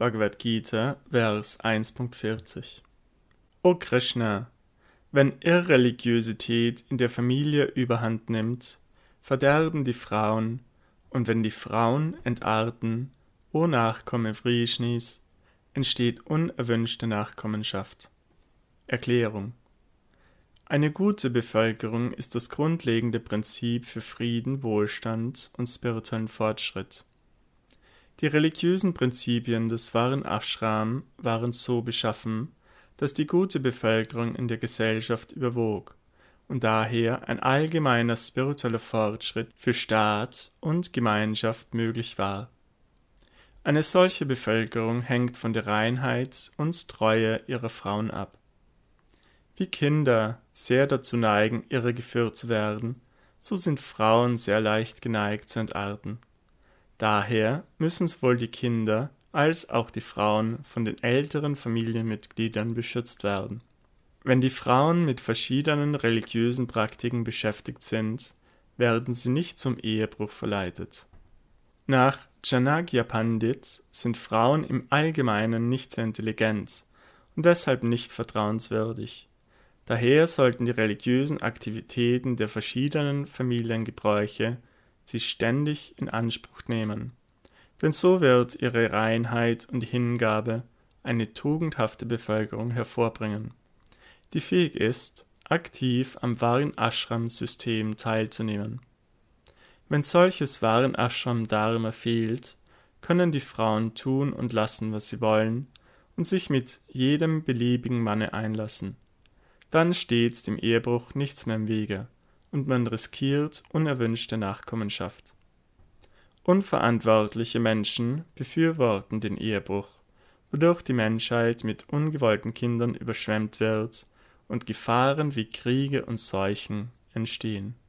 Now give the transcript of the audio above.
Bhagavad Gita, Vers 1.40. O Krishna, wenn Irreligiosität in der Familie überhand nimmt, verderben die Frauen, und wenn die Frauen entarten, o Nachkomme Vrishnis, entsteht unerwünschte Nachkommenschaft. Erklärung Eine gute Bevölkerung ist das grundlegende Prinzip für Frieden, Wohlstand und spirituellen Fortschritt. Die religiösen Prinzipien des wahren Ashram waren so beschaffen, dass die gute Bevölkerung in der Gesellschaft überwog und daher ein allgemeiner spiritueller Fortschritt für Staat und Gemeinschaft möglich war. Eine solche Bevölkerung hängt von der Reinheit und Treue ihrer Frauen ab. Wie Kinder sehr dazu neigen, irregeführt zu werden, so sind Frauen sehr leicht geneigt zu entarten. Daher müssen sowohl die Kinder als auch die Frauen von den älteren Familienmitgliedern beschützt werden. Wenn die Frauen mit verschiedenen religiösen Praktiken beschäftigt sind, werden sie nicht zum Ehebruch verleitet. Nach Janagya Pandit sind Frauen im Allgemeinen nicht sehr intelligent und deshalb nicht vertrauenswürdig. Daher sollten die religiösen Aktivitäten der verschiedenen Familiengebräuche sie ständig in Anspruch nehmen. Denn so wird ihre Reinheit und Hingabe eine tugendhafte Bevölkerung hervorbringen, die fähig ist, aktiv am wahren Ashram-System teilzunehmen. Wenn solches wahren Ashram-Dharma fehlt, können die Frauen tun und lassen, was sie wollen, und sich mit jedem beliebigen Manne einlassen. Dann steht dem Ehebruch nichts mehr im Wege und man riskiert unerwünschte Nachkommenschaft. Unverantwortliche Menschen befürworten den Ehebruch, wodurch die Menschheit mit ungewollten Kindern überschwemmt wird und Gefahren wie Kriege und Seuchen entstehen